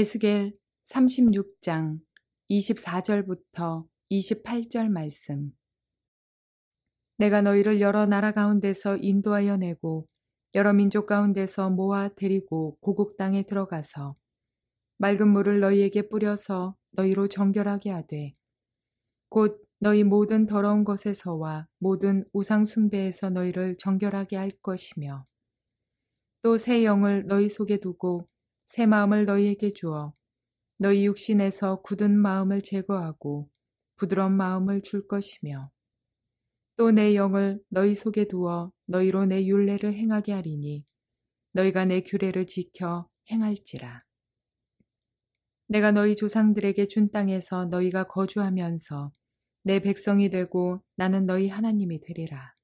에스겔 36장 24절부터 28절 말씀 내가 너희를 여러 나라 가운데서 인도하여 내고 여러 민족 가운데서 모아 데리고 고국 땅에 들어가서 맑은 물을 너희에게 뿌려서 너희로 정결하게 하되 곧 너희 모든 더러운 것에서와 모든 우상 숭배에서 너희를 정결하게 할 것이며 또 새 영을 너희 속에 두고 새 마음을 너희에게 주어 너희 육신에서 굳은 마음을 제거하고 부드러운 마음을 줄 것이며 또 내 영을 너희 속에 두어 너희로 내 율례를 행하게 하리니 너희가 내 규례를 지켜 행할지라. 내가 너희 조상들에게 준 땅에서 너희가 거주하면서 내 백성이 되고 나는 너희 하나님이 되리라.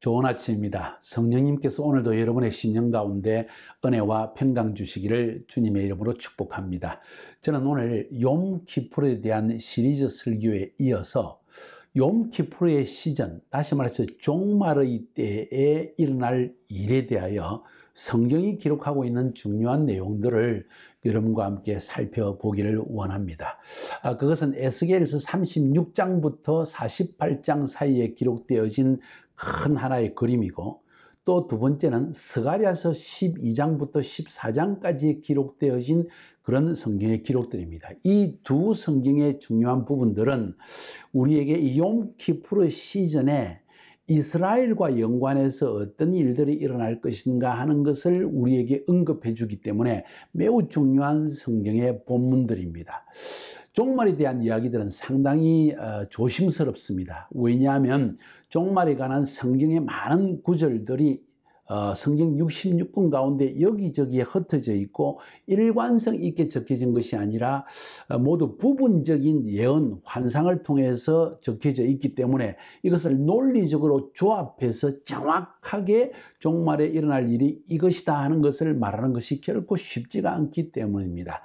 좋은 아침입니다. 성령님께서 오늘도 여러분의 심령 가운데 은혜와 평강 주시기를 주님의 이름으로 축복합니다. 저는 오늘 욤키푸르에 대한 시리즈 설교에 이어서 욤키푸르의 시즌, 다시 말해서 종말의 때에 일어날 일에 대하여 성경이 기록하고 있는 중요한 내용들을 여러분과 함께 살펴보기를 원합니다. 아, 그것은 에스겔서 36장부터 48장 사이에 기록되어진 큰 하나의 그림이고 또 두 번째는 스가리아서 12장부터 14장까지 기록되어진 그런 성경의 기록들입니다. 이 두 성경의 중요한 부분들은 우리에게 이 욤키프르 시즌에 이스라엘과 연관해서 어떤 일들이 일어날 것인가 하는 것을 우리에게 언급해 주기 때문에 매우 중요한 성경의 본문들입니다. 종말에 대한 이야기들은 상당히 어, 조심스럽습니다. 왜냐하면 종말에 관한 성경의 많은 구절들이 어, 성경 66분 가운데 여기저기에 흩어져 있고 일관성 있게 적혀진 것이 아니라 어, 모두 부분적인 예언, 환상을 통해서 적혀져 있기 때문에 이것을 논리적으로 조합해서 정확하게 종말에 일어날 일이 이것이다 하는 것을 말하는 것이 결코 쉽지가 않기 때문입니다.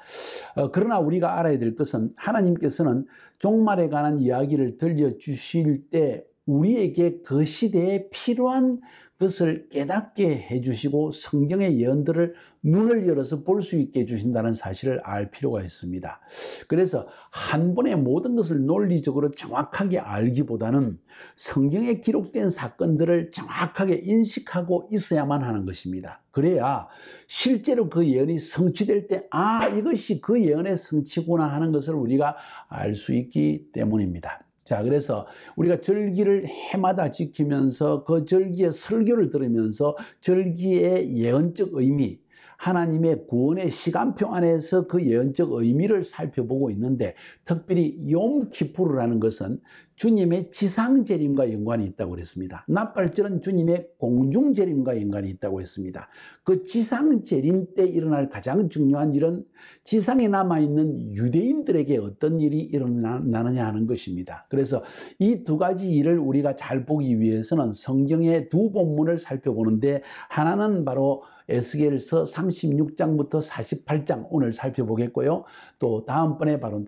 어, 그러나 우리가 알아야 될 것은 하나님께서는 종말에 관한 이야기를 들려주실 때 우리에게 그 시대에 필요한 그것을 깨닫게 해주시고 성경의 예언들을 눈을 열어서 볼 수 있게 해주신다는 사실을 알 필요가 있습니다. 그래서 한 번에 모든 것을 논리적으로 정확하게 알기보다는 성경에 기록된 사건들을 정확하게 인식하고 있어야만 하는 것입니다. 그래야 실제로 그 예언이 성취될 때, 아, 이것이 그 예언의 성취구나 하는 것을 우리가 알 수 있기 때문입니다. 자, 그래서 우리가 절기를 해마다 지키면서 그 절기의 설교를 들으면서 절기의 예언적 의미, 하나님의 구원의 시간표 안에서 그 예언적 의미를 살펴보고 있는데 특별히 용키푸르라는 것은 주님의 지상재림과 연관이 있다고 그랬습니다. 납발절은 주님의 공중재림과 연관이 있다고 했습니다. 그 지상재림 때 일어날 가장 중요한 일은 지상에 남아있는 유대인들에게 어떤 일이 일어나느냐 하는 것입니다. 그래서 이 두 가지 일을 우리가 잘 보기 위해서는 성경의 두 본문을 살펴보는데 하나는 바로 에스겔서 36장부터 48장 오늘 살펴보겠고요. 또 다음번에 바로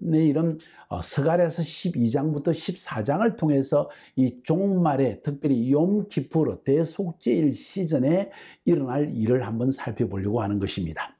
내일은 어, 서갈에서 12장부터 14장을 통해서 이 종말에 특별히 용키푸르 대속제일 시즌에 일어날 일을 한번 살펴보려고 하는 것입니다.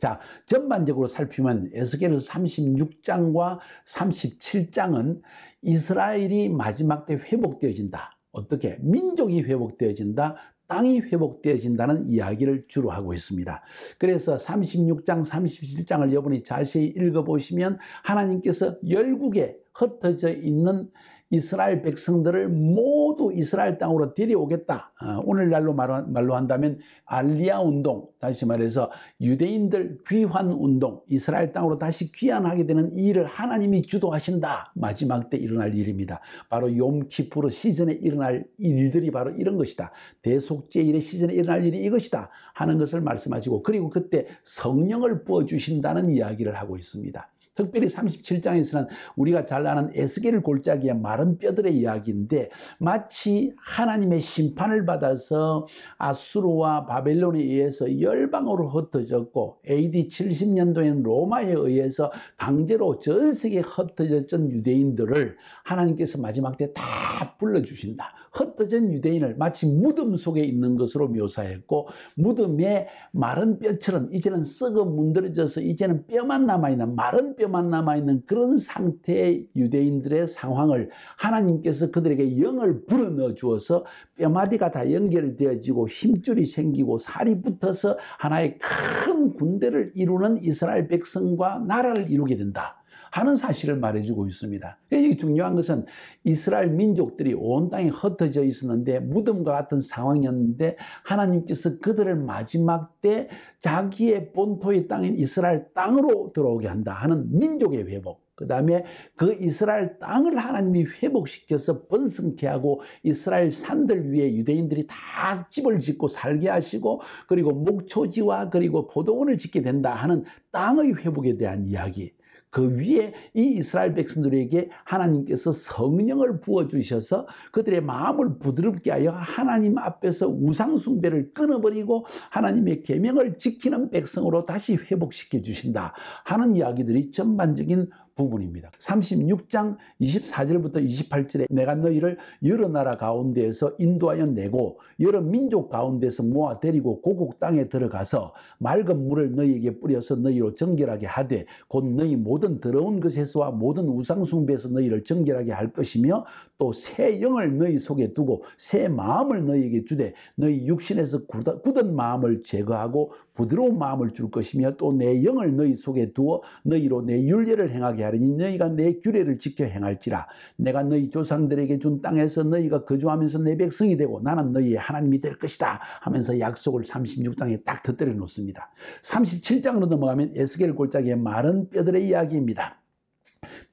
자, 전반적으로 살피면 에스겔 36장과 37장은 이스라엘이 마지막 때 회복되어진다. 어떻게? 민족이 회복되어진다. 땅이 회복되어진다는 이야기를 주로 하고 있습니다. 그래서 36장, 37장을 여러분이 자세히 읽어보시면 하나님께서 열국에 흩어져 있는 이스라엘 백성들을 모두 이스라엘 땅으로 데려오겠다. 어, 오늘날로 말로, 말로 한다면 알리아 운동, 다시 말해서 유대인들 귀환 운동, 이스라엘 땅으로 다시 귀환하게 되는 일을 하나님이 주도하신다. 마지막 때 일어날 일입니다. 바로 용키프로 시즌에 일어날 일들이 바로 이런 것이다. 대속제일의 시즌에 일어날 일이 이것이다 하는 것을 말씀하시고 그리고 그때 성령을 부어 주신다는 이야기를 하고 있습니다. 특별히 37장에서는 우리가 잘 아는 에스겔 골짜기의 마른 뼈들의 이야기인데 마치 하나님의 심판을 받아서 아수르와 바벨론에 의해서 열방으로 흩어졌고 AD 70년도에는 로마에 의해서 강제로 전 세계에 흩어졌던 유대인들을 하나님께서 마지막 때 다 불러주신다. 흩어진 유대인을 마치 무덤 속에 있는 것으로 묘사했고 무덤에 마른 뼈처럼 이제는 썩어 문드러져서 이제는 뼈만 남아있는 마른 뼈만 남아있는 그런 상태의 유대인들의 상황을 하나님께서 그들에게 영을 불어넣어 주어서 뼈마디가 다 연결되어지고 힘줄이 생기고 살이 붙어서 하나의 큰 군대를 이루는 이스라엘 백성과 나라를 이루게 된다. 하는 사실을 말해주고 있습니다. 여기 중요한 것은 이스라엘 민족들이 온 땅에 흩어져 있었는데 무덤과 같은 상황이었는데 하나님께서 그들을 마지막 때 자기의 본토의 땅인 이스라엘 땅으로 들어오게 한다 하는 민족의 회복. 그 다음에 그 이스라엘 땅을 하나님이 회복시켜서 번성케 하고 이스라엘 산들 위에 유대인들이 다 집을 짓고 살게 하시고 그리고 목초지와 그리고 포도원을 짓게 된다 하는 땅의 회복에 대한 이야기. 그 위에 이 이스라엘 백성들에게 하나님께서 성령을 부어주셔서 그들의 마음을 부드럽게 하여 하나님 앞에서 우상숭배를 끊어버리고 하나님의 계명을 지키는 백성으로 다시 회복시켜 주신다 하는 이야기들이 전반적인 부분입니다. 36장 24절부터 28절에 내가 너희를 여러 나라 가운데에서 인도하여 내고 여러 민족 가운데서 모아 데리고 고국 땅에 들어가서 맑은 물을 너희에게 뿌려서 너희로 정결하게 하되 곧 너희 모든 더러운 것에서와 모든 우상숭배에서 너희를 정결하게 할 것이며 또새 영을 너희 속에 두고 새 마음을 너희에게 주되 너희 육신에서 굳은 마음을 제거하고 부드러운 마음을 줄 것이며 또 내 영을 너희 속에 두어 너희로 내 윤례를 행하게 하리니 너희가 내 규례를 지켜 행할지라 내가 너희 조상들에게 준 땅에서 너희가 거주하면서 내 백성이 되고 나는 너희의 하나님이 될 것이다 하면서 약속을 36장에 딱터뜨려 놓습니다. 37장으로 넘어가면 에스겔 골짜기의 마른 뼈들의 이야기입니다.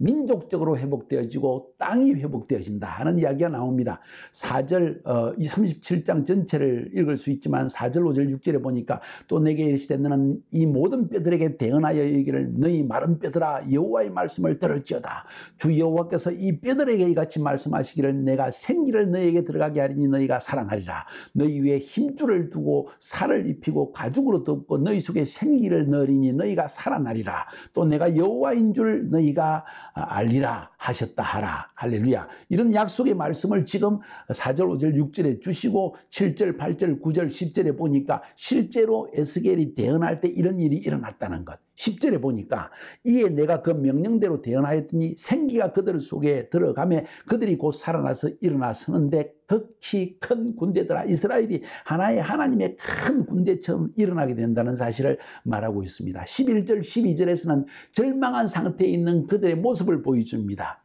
민족적으로 회복되어지고 땅이 회복되어진다 하는 이야기가 나옵니다. 4절 어, 이 37장 전체를 읽을 수 있지만 4절 5절 6절에 보니까 또 내게 이르시되 너는 이 모든 뼈들에게 대언하여 이기를 너희 마른 뼈들아 여호와의 말씀을 들을지어다 주 여호와께서 이 뼈들에게 이같이 말씀하시기를 내가 생기를 너희에게 들어가게 하리니 너희가 살아나리라 너희 위에 힘줄을 두고 살을 입히고 가죽으로 덮고 너희 속에 생기를 넣으리니 너희가 살아나리라 또 내가 여호와인 줄 너희가 아, 알리라 하셨다 하라 할렐루야 이런 약속의 말씀을 지금 4절 5절 6절에 주시고 7절 8절 9절 10절에 보니까 실제로 에스겔이 대언할 때 이런 일이 일어났다는 것 10절에 보니까 이에 내가 그 명령대로 대언하였더니 생기가 그들 속에 들어가며 그들이 곧 살아나서 일어나서는데 극히 큰 군대들아 이스라엘이 하나의 하나님의 큰 군대처럼 일어나게 된다는 사실을 말하고 있습니다. 11절 12절에서는 절망한 상태에 있는 그들의 모습을 보여줍니다.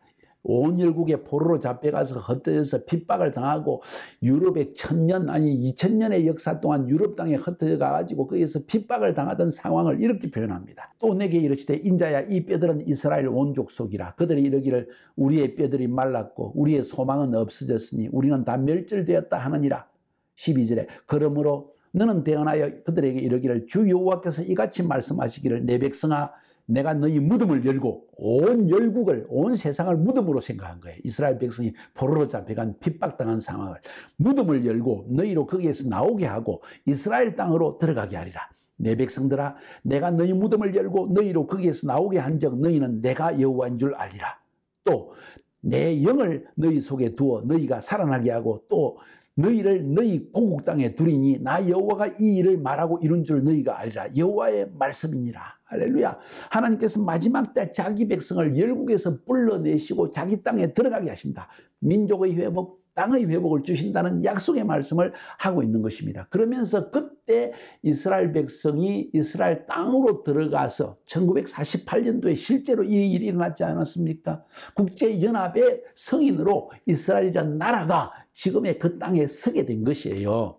온일국의 포로로 잡혀가서 흩어져서 핍박을 당하고 유럽의 천년 아니 이천년의 역사 동안 유럽 땅에 흩어져 가가지고 거기서 핍박을 당하던 상황을 이렇게 표현합니다. 또 내게 이르시되 인자야 이 뼈들은 이스라엘 온족속이라 그들이 이르기를 우리의 뼈들이 말랐고 우리의 소망은 없어졌으니 우리는 다 멸절되었다 하느니라. 12절에 그러므로 너는 대언하여 그들에게 이르기를 주 여호와께서 이같이 말씀하시기를 내 백성아 내가 너희 무덤을 열고 온 열국을 온 세상을 무덤으로 생각한 거예요. 이스라엘 백성이 포로로 잡혀간 핍박당한 상황을 무덤을 열고 너희로 거기에서 나오게 하고 이스라엘 땅으로 들어가게 하리라. 내 백성들아 내가 너희 무덤을 열고 너희로 거기에서 나오게 한 적 너희는 내가 여호와인 줄 알리라. 또 내 영을 너희 속에 두어 너희가 살아나게 하고 또 너희를 너희 고국 땅에 두리니 나 여호와가 이 일을 말하고 이룬 줄 너희가 아리라 여호와의 말씀이니라 할렐루야 하나님께서 마지막 때 자기 백성을 열국에서 불러내시고 자기 땅에 들어가게 하신다 민족의 회복 땅의 회복을 주신다는 약속의 말씀을 하고 있는 것입니다. 그러면서 그때 이스라엘 백성이 이스라엘 땅으로 들어가서 1948년도에 실제로 이 일이 일어났지 않았습니까? 국제연합의 성인으로 이스라엘이라는 나라가 지금의 그 땅에 서게 된 것이에요.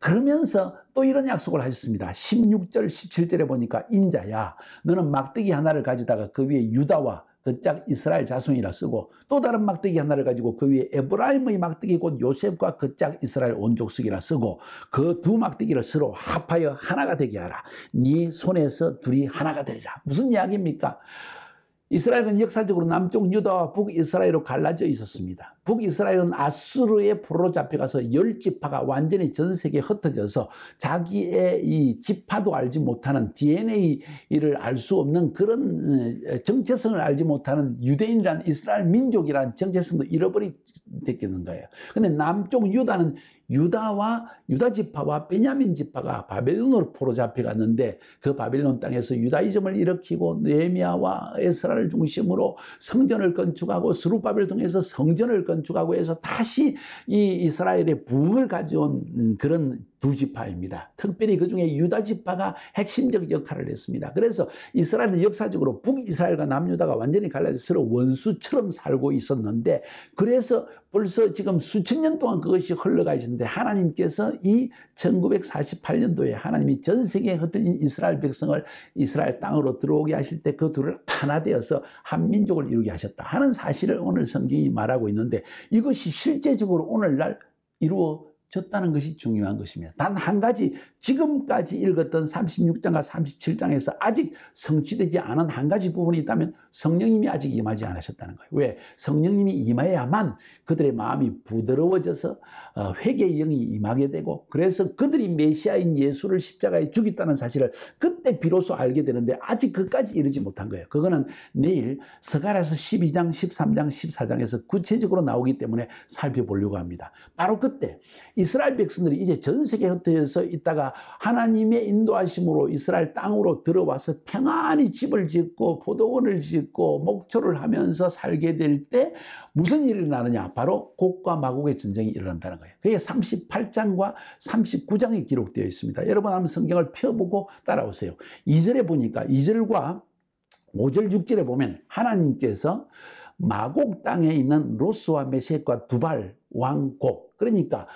그러면서 또 이런 약속을 하셨습니다. 16절, 17절에 보니까 인자야, 너는 막대기 하나를 가지다가그 위에 유다와 그 짝 이스라엘 자손이라 쓰고 또 다른 막대기 하나를 가지고 그 위에 에브라임의 막대기 곧 요셉과 그 짝 이스라엘 온족속이라 쓰고 그 두 막대기를 서로 합하여 하나가 되게 하라. 네 손에서 둘이 하나가 되리라. 무슨 이야기입니까? 이스라엘은 역사적으로 남쪽 유다와 북 이스라엘로 갈라져 있었습니다. 북이스라엘은 아수르의 포로 잡혀가서 열 지파가 완전히 전 세계에 흩어져서 자기의 이 지파도 알지 못하는 DNA를 알 수 없는 그런 정체성을 알지 못하는 유대인이란 이스라엘 민족이란 정체성도 잃어버리겠는 거예요. 근데 남쪽 유다는 유다와 유다 지파와 베냐민 지파가 바벨론으로 포로 잡혀갔는데 그 바벨론 땅에서 유다이즘을 일으키고 네미아와 에스라를 중심으로 성전을 건축하고 스루바벨 통해서 성전을 건축 건축하고 해서 다시 이 이스라엘의 부흥을 가져온 그런 두 지파입니다. 특별히 그 중에 유다 지파가 핵심적 역할을 했습니다. 그래서 이스라엘은 역사적으로 북이스라엘과 남유다가 완전히 갈라져 서로 원수처럼 살고 있었는데 그래서 벌써 지금 수천 년 동안 그것이 흘러가시는데 하나님께서 이 1948년도에 하나님이 전 세계에 흩어진 이스라엘 백성을 이스라엘 땅으로 들어오게 하실 때 그 둘을 하나 되어서 한 민족을 이루게 하셨다 하는 사실을 오늘 성경이 말하고 있는데 이것이 실제적으로 오늘날 이루어 졌다는 것이 중요한 것입니다. 단 한 가지 지금까지 읽었던 36장과 37장에서 아직 성취되지 않은 한 가지 부분이 있다면 성령님이 아직 임하지 않으셨다는 거예요. 왜? 성령님이 임해야만 그들의 마음이 부드러워져서 어, 회개의 영이 임하게 되고 그래서 그들이 메시아인 예수를 십자가에 죽였다는 사실을 그때 비로소 알게 되는데 아직 그까지 이르지 못한 거예요. 그거는 내일 서가라서 12장, 13장, 14장에서 구체적으로 나오기 때문에 살펴보려고 합니다. 바로 그때 이스라엘 백성들이 이제 전 세계 흩어져서 있다가 하나님의 인도하심으로 이스라엘 땅으로 들어와서 평안히 집을 짓고 포도원을 짓고 목초를 하면서 살게 될 때 무슨 일이 일어나느냐? 바로 곡과 마곡의 전쟁이 일어난다는 거예요. 그게 38장과 39장이 기록되어 있습니다. 여러분 한번 성경을 펴보고 따라오세요. 2절에 보니까 2절과 5절, 6절에 보면 하나님께서 마곡 땅에 있는 로스와 메섹과 두발 왕곡 그러니까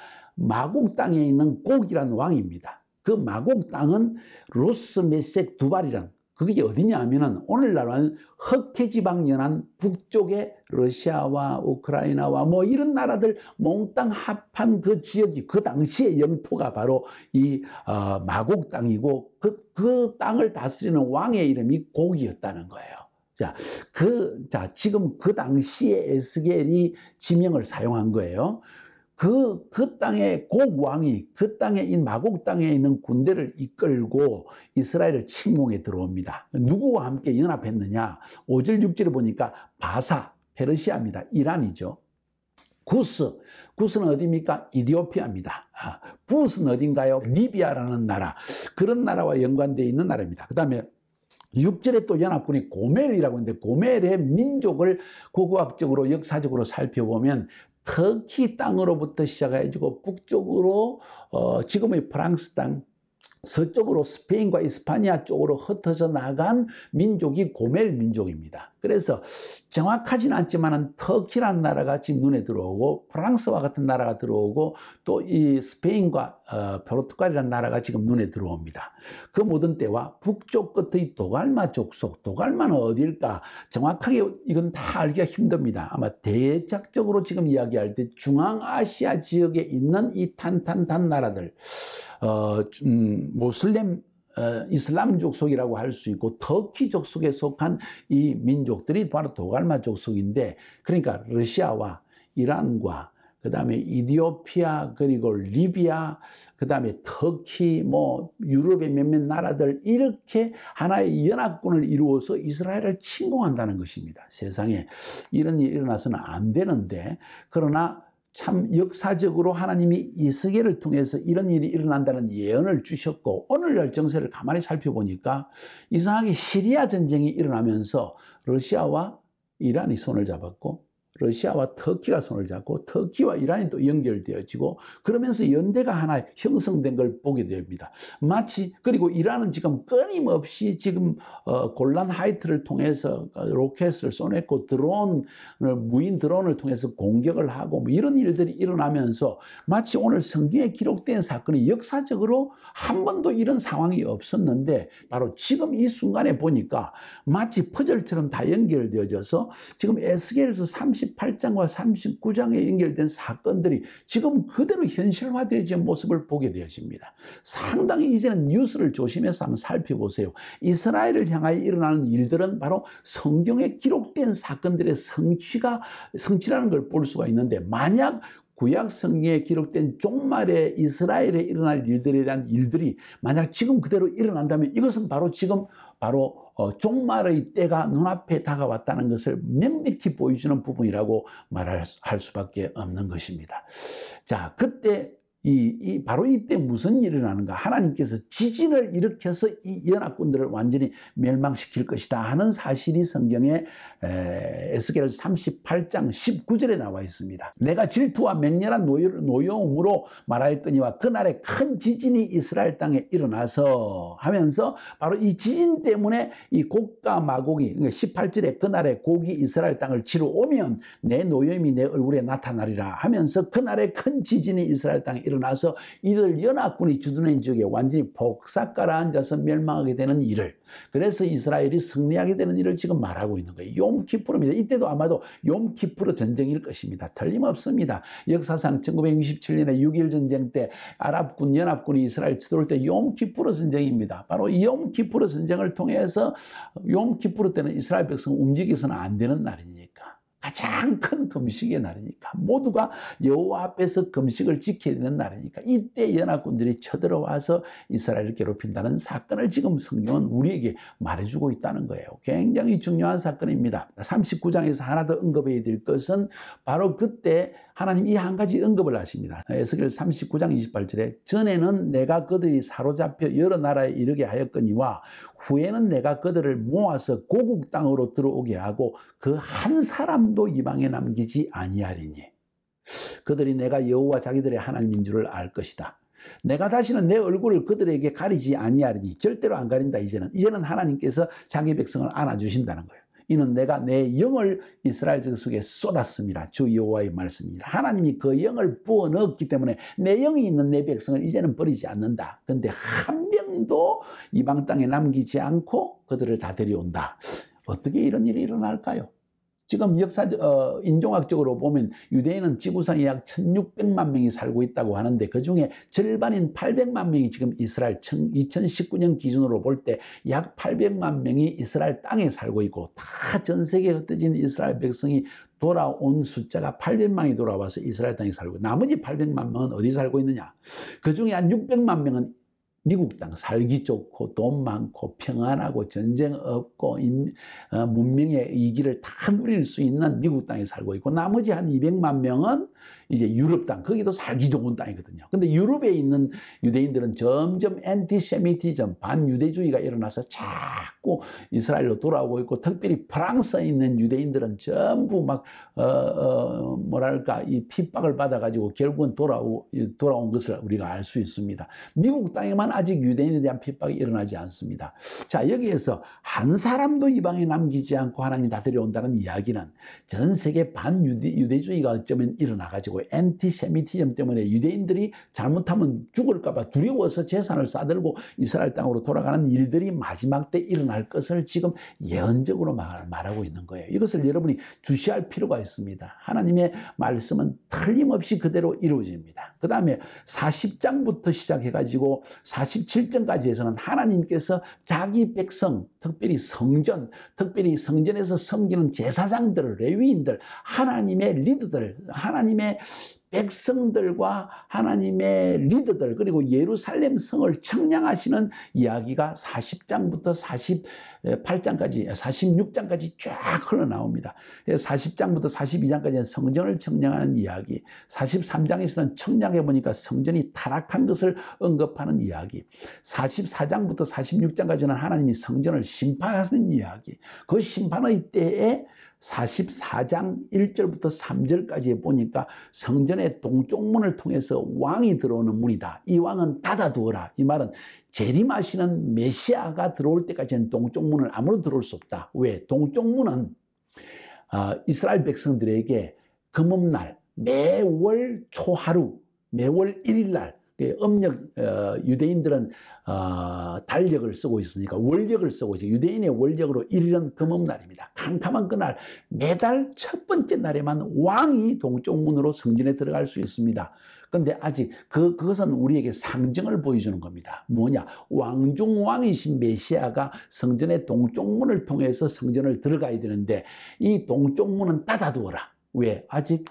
마곡 땅에 있는 곡이란 왕입니다. 그 마곡 땅은 로스메섹 두발이란 그게 어디냐 하면은 오늘날은 흑해지방 연안 북쪽에 러시아와 우크라이나와 뭐 이런 나라들 몽땅 합한 그 지역이 그 당시의 영토가 바로 이 어, 마곡 땅이고 그, 그 땅을 다스리는 왕의 이름이 곡이었다는 거예요. 자, 그, 자, 지금 그 당시에 에스겔이 지명을 사용한 거예요. 그, 그땅에 곡왕이 그 땅에, 이 마곡 땅에 있는 군대를 이끌고 이스라엘을 침공에 들어옵니다. 누구와 함께 연합했느냐? 5절, 6절에 보니까 바사, 페르시아입니다. 이란이죠. 구스, 구스는 어디입니까? 이디오피아입니다. 부스는 아, 어딘가요? 리비아라는 나라. 그런 나라와 연관되어 있는 나라입니다. 그 다음에 6절에 또 연합군이 고멜이라고 하는데 고멜의 민족을 고고학적으로 역사적으로 살펴보면 터키 땅으로부터 시작해가지고 북쪽으로 어, 지금의 프랑스 땅 서쪽으로 스페인과 이스파니아 쪽으로 흩어져 나간 민족이 고멜 민족입니다. 그래서 정확하진 않지만 터키란 나라가 지금 눈에 들어오고 프랑스와 같은 나라가 들어오고 또 이 스페인과 어, 포르투갈이란 나라가 지금 눈에 들어옵니다. 그 모든 때와 북쪽 끝의 도갈마 족속, 도갈마는 어디일까 정확하게 이건 다 알기가 힘듭니다. 아마 대작적으로 지금 이야기할 때 중앙아시아 지역에 있는 이 탄탄탄 나라들 어, 음, 모슬렘 뭐 어, 이슬람족 속이라고 할 수 있고 터키족 속에 속한 이 민족들이 바로 도갈마족 속인데 그러니까 러시아와 이란과 그 다음에 이디오피아 그리고 리비아 그 다음에 터키 뭐 유럽의 몇몇 나라들 이렇게 하나의 연합군을 이루어서 이스라엘을 침공한다는 것입니다 세상에 이런 일이 일어나서는 안 되는데 그러나 참 역사적으로 하나님이 이스계를 통해서 이런 일이 일어난다는 예언을 주셨고 오늘날 정세를 가만히 살펴보니까 이상하게 시리아 전쟁이 일어나면서 러시아와 이란이 손을 잡았고 러시아와 터키가 손을 잡고 터키와 이란이 또 연결되어지고 그러면서 연대가 하나 형성된 걸 보게 됩니다. 마치 그리고 이란은 지금 끊임없이 지금 어, 골란 하이트를 통해서 어, 로켓을 쏘냈고 드론을 어, 무인 드론을 통해서 공격을 하고 뭐 이런 일들이 일어나면서 마치 오늘 성경에 기록된 사건이 역사적으로 한 번도 이런 상황이 없었는데 바로 지금 이 순간에 보니까 마치 퍼즐처럼 다 연결되어져서 지금 에스겔에서 30 38장과 39장에 연결된 사건들이 지금 그대로 현실화되어진 모습을 보게 되어집니다. 상당히 이제는 뉴스를 조심해서 한번 살펴보세요. 이스라엘을 향하여 일어나는 일들은 바로 성경에 기록된 사건들의 성취가 성취라는 걸 볼 수가 있는데 만약 구약 성리에 기록된 종말의 이스라엘에 일어날 일들에 대한 일들이 만약 지금 그대로 일어난다면 이것은 바로 지금 바로 어, 종말의 때가 눈앞에 다가왔다는 것을 명백히 보여주는 부분이라고 말할 수밖에 없는 것입니다. 자, 그때 이, 이, 바로 이때 무슨 일이 일어나는가? 하나님께서 지진을 일으켜서 이 연합군들을 완전히 멸망시킬 것이다 하는 사실이 성경에 에스겔 38장 19절에 나와 있습니다. 내가 질투와 맹렬한 노여, 노여움으로 말하였거니와 그날에 큰 지진이 이스라엘 땅에 일어나서 하면서 바로 이 지진 때문에 이 곡과 마곡이 그러 그러니까 18절에 그날에 곡이 이스라엘 땅을 치러 오면 내 노여움이 내 얼굴에 나타나리라 하면서 그날에 큰 지진이 이스라엘 땅에 일어나서 이들 연합군이 주둔한 지역에 완전히 복사 가라앉아서 멸망하게 되는 일을 그래서 이스라엘이 승리하게 되는 일을 지금 말하고 있는 거예요. 욤키푸르입니다. 이때도 아마도 욤키푸르 전쟁일 것입니다. 틀림없습니다. 역사상 1967년에 6.1 전쟁 때 아랍군 연합군이 이스라엘 쳐들어올 때 욤키푸르 전쟁입니다. 바로 이 욤키푸르 전쟁을 통해서 욤키푸르 때는 이스라엘 백성 움직여서는 안 되는 날이니 가장 큰 금식의 날이니까 모두가 여호와 앞에서 금식을 지켜야 되는 날이니까 이때 연합군들이 쳐들어와서 이스라엘을 괴롭힌다는 사건을 지금 성경은 우리에게 말해주고 있다는 거예요. 굉장히 중요한 사건입니다. 39장에서 하나 더 언급해야 될 것은 바로 그때 하나님 이 한 가지 언급을 하십니다. 에스겔 39장 28절에 전에는 내가 그들이 사로잡혀 여러 나라에 이르게 하였거니와 후에는 내가 그들을 모아서 고국 땅으로 들어오게 하고 그 한 사람 사람도 이방에 남기지 아니하리니 그들이 내가 여호와 자기들의 하나님인 줄을 알 것이다. 내가 다시는 내 얼굴을 그들에게 가리지 아니하리니 절대로 안 가린다 이제는 이제는 하나님께서 자기 백성을 안아주신다는 거예요. 이는 내가 내 영을 이스라엘 속에 쏟았습니다. 주 여호와의 말씀이니라. 하나님이 그 영을 부어 넣었기 때문에 내 영이 있는 내 백성을 이제는 버리지 않는다. 그런데 한 명도 이방 땅에 남기지 않고 그들을 다 데려온다. 어떻게 이런 일이 일어날까요? 지금 역사 어, 인종학적으로 보면 유대인은 지구상에 약 1600만 명이 살고 있다고 하는데 그중에 절반인 800만 명이 지금 이스라엘 2019년 기준으로 볼 때 약 800만 명이 이스라엘 땅에 살고 있고 다 전 세계에 흩어진 이스라엘 백성이 돌아온 숫자가 800만이 돌아와서 이스라엘 땅에 살고 나머지 800만 명은 어디 살고 있느냐? 그중에 한 600만 명은 미국 땅 살기 좋고 돈 많고 평안하고 전쟁 없고 인, 어, 문명의 이기를 다 누릴 수 있는 미국 땅에 살고 있고 나머지 한 200만 명은 이제 유럽 땅 거기도 살기 좋은 땅이거든요. 근데 유럽에 있는 유대인들은 점점 앤티세미티즘 반유대주의가 일어나서 자꾸 이스라엘로 돌아오고 있고 특별히 프랑스에 있는 유대인들은 전부 막 어, 어, 뭐랄까 이 핍박을 받아가지고 결국은 돌아오, 돌아온 것을 우리가 알 수 있습니다. 미국 땅에만 그동안 아직 유대인에 대한 핍박이 일어나지 않습니다. 자, 여기에서 한 사람도 이방에 남기지 않고 하나님이 다들여온다는 이야기는 전 세계 반유대, 주의가 어쩌면 일어나가지고 엔티세미티즘 때문에 유대인들이 잘못하면 죽을까봐 두려워서 재산을 싸들고 이스라엘 땅으로 돌아가는 일들이 마지막 때 일어날 것을 지금 예언적으로 말하고 있는 거예요. 이것을 여러분이 주시할 필요가 있습니다. 하나님의 말씀은 틀림없이 그대로 이루어집니다. 그 다음에 40장부터 시작해가지고 4 7절까지 에서는 하나님께서 자기 백성, 특별히 성전, 특별히 성전에서 섬기는 제사장들, 레위인들, 하나님의 리더들, 하나님의 백성들과 하나님의 리더들 그리고 예루살렘 성을 청량하시는 이야기가 40장부터 48장까지 46장까지 쫙 흘러나옵니다. 40장부터 예, 42장까지는 성전을 청량하는 이야기 43장에서는 청량해 보니까 성전이 타락한 것을 언급하는 이야기 44장부터 46장까지는 하나님이 성전을 심판하는 이야기 그 심판의 때에 44장 1절부터 3절까지 보니까 성전의 동쪽 문을 통해서 왕이 들어오는 문이다. 이 왕은 닫아두어라. 이 말은 재림하시는 메시아가 들어올 때까지는 동쪽 문을 아무로 들어올 수 없다. 왜? 동쪽 문은 아, 이스라엘 백성들에게 금음날 매월 초하루 매월 1일날 그 음력 어, 유대인들은 어, 달력을 쓰고 있으니까 월력을 쓰고 있어요. 유대인의 월력으로 1일은 금음날입니다. 캄캄한 그날 매달 첫 번째 날에만 왕이 동쪽문으로 성전에 들어갈 수 있습니다. 근데 아직 그, 그것은 우리에게 상징을 보여주는 겁니다. 뭐냐? 왕중왕이신 메시아가 성전의 동쪽문을 통해서 성전을 들어가야 되는데 이 동쪽문은 닫아두어라. 왜? 아직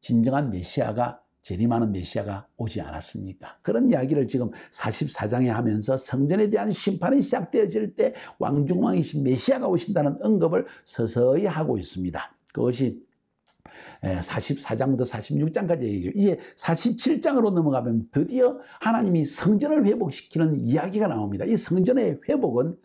진정한 메시아가 재림하는 메시아가 오지 않았습니까? 그런 이야기를 지금 44장에 하면서 성전에 대한 심판이 시작되어질 때 왕중왕이신 메시아가 오신다는 언급을 서서히 하고 있습니다. 그것이 44장부터 46장까지 얘기해요. 이제 47장으로 넘어가면 드디어 하나님이 성전을 회복시키는 이야기가 나옵니다. 이 성전의 회복은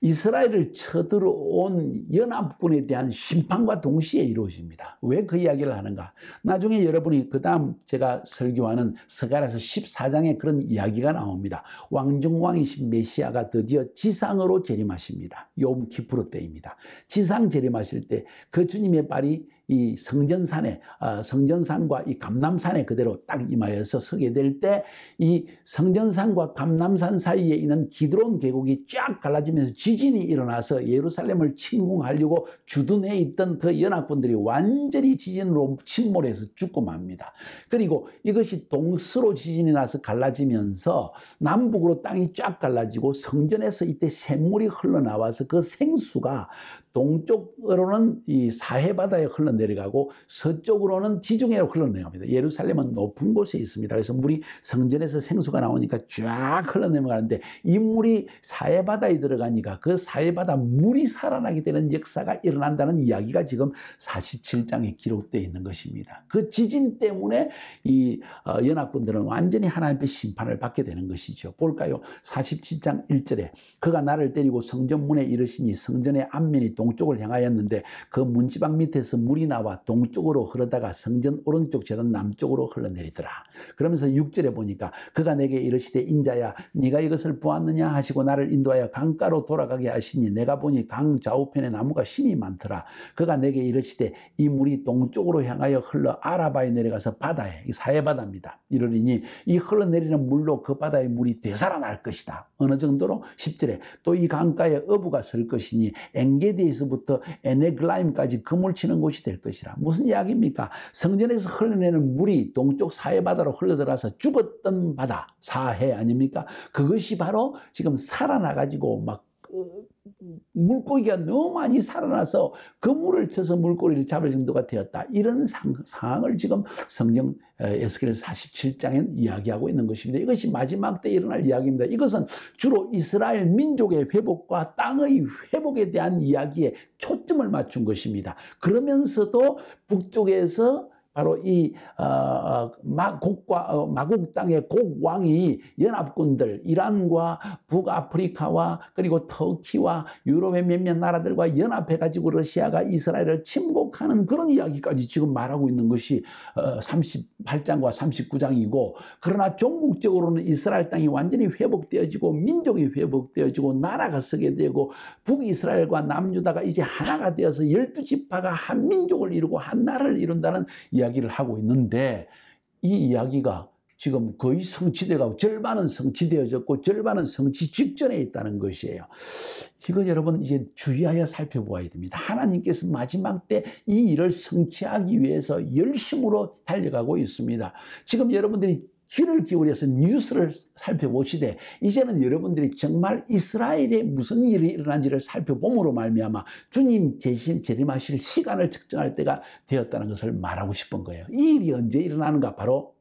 이스라엘을 쳐들어온 연합군에 대한 심판과 동시에 이루어집니다. 왜 그 이야기를 하는가? 나중에 여러분이 그 다음 제가 설교하는 서가라서 14장에 그런 이야기가 나옵니다. 왕정왕이신 메시아가 드디어 지상으로 재림하십니다. 요음 키프로 때입니다. 지상 재림하실 때 그 주님의 발이 이 성전산에 아, 성전산과 이 감남산에 그대로 딱 임하여서 서게 될 때 이 성전산과 감남산 사이에 있는 기드론 계곡이 쫙 갈라지면서 지진이 일어나서 예루살렘을 침공하려고 주둔해 있던 그 연합군들이 완전히 지진으로 침몰해서 죽고 맙니다. 그리고 이것이 동서로 지진이 나서 갈라지면서 남북으로 땅이 쫙 갈라지고 성전에서 이때 샘물이 흘러나와서 그 생수가 동쪽으로는 이 사해바다에 흘러 내려가고 서쪽으로는 지중해로 흘러내려갑니다. 예루살렘은 높은 곳에 있습니다. 그래서 물이 성전에서 생수가 나오니까 쫙 흘러내려가는데 이 물이 사해바다에 들어가니까 그 사해바다 물이 살아나게 되는 역사가 일어난다는 이야기가 지금 47장에 기록되어 있는 것입니다. 그 지진 때문에 이 어, 연합군들은 완전히 하나님의 심판을 받게 되는 것이죠. 볼까요? 47장 1절에 그가 나를 때리고 성전 문에 이르시니 성전의 앞면이 동쪽을 향하였는데 그 문지방 밑에서 물이 나와 동쪽으로 흐르다가 성전 오른쪽 재단 남쪽으로 흘러내리더라. 그러면서 6절에 보니까 그가 내게 이르시되 인자야 네가 이것을 보았느냐 하시고 나를 인도하여 강가로 돌아가게 하시니 내가 보니 강 좌우편에 나무가 심이 많더라. 그가 내게 이르시되 이 물이 동쪽으로 향하여 흘러 아라바에 내려가서 바다에 사해바다입니다. 이러니 이 흘러내리는 물로 그 바다의 물이 되살아날 것이다. 어느 정도로 10절에 또 이 강가에 어부가 설 것이니 엔게디에서부터 에네글라임까지 그물치는 곳이 될 것이라. 무슨 이야기입니까? 성전에서 흘러내는 물이 동쪽 사해바다로 흘러들어서 죽었던 바다, 사해 아닙니까? 그것이 바로 지금 살아나가지고 막 물고기가 너무 많이 살아나서 그물을 쳐서 물고기를 잡을 정도가 되었다. 이런 상, 황을 지금 성경 에스겔 47장에 이야기하고 있는 것입니다. 이것이 마지막 때 일어날 이야기입니다. 이것은 주로 이스라엘 민족의 회복과 땅의 회복에 대한 이야기에 초점을 맞춘 것입니다. 그러면서도 북쪽에서 바로 이 어, 어, 마곡과 어, 마곡 땅의 곡 왕이 연합군들 이란과 북아프리카와 그리고 터키와 유럽의 몇몇 나라들과 연합해 가지고 러시아가 이스라엘을 침공하는 그런 이야기까지 지금 말하고 있는 것이 어, 38장과 39장이고 그러나 종국적으로는 이스라엘 땅이 완전히 회복되어지고 민족이 회복되어지고 나라가 서게 되고 북이스라엘과 남유다가 이제 하나가 되어서 열두 지파가 한 민족을 이루고 한 나라를 이룬다는 이야기 이야기를 하고 있는데 이 이야기가 지금 거의 성취되고 절반은 성취되어졌고 절반은 성취 직전에 있다는 것이에요. 이거 여러분 이제 주의하여 살펴보아야 됩니다. 하나님께서 마지막 때 이 일을 성취하기 위해서 열심으로 달려가고 있습니다. 지금 여러분들이 귀를 기울여서 뉴스를 살펴보시되 이제는 여러분들이 정말 이스라엘에 무슨 일이 일어난지를 살펴봄으로 말미암아 주님 재신 재림하실 시간을 측정할 때가 되었다는 것을 말하고 싶은 거예요. 이 일이 언제 일어나는가 바로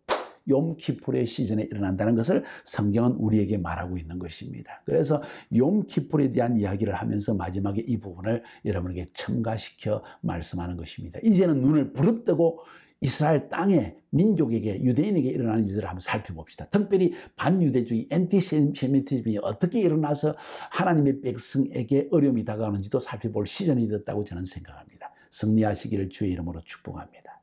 용키풀의 시즌에 일어난다는 것을 성경은 우리에게 말하고 있는 것입니다. 그래서 용키풀에 대한 이야기를 하면서 마지막에 이 부분을 여러분에게 첨가시켜 말씀하는 것입니다. 이제는 눈을 부릅뜨고 이스라엘 땅에 민족에게 유대인에게 일어나는 일들을 한번 살펴봅시다. 특별히 반유대주의 엔티세미티즘이 어떻게 일어나서 하나님의 백성에게 어려움이 다가오는지도 살펴볼 시즌이 됐다고 저는 생각합니다. 승리하시기를 주의 이름으로 축복합니다.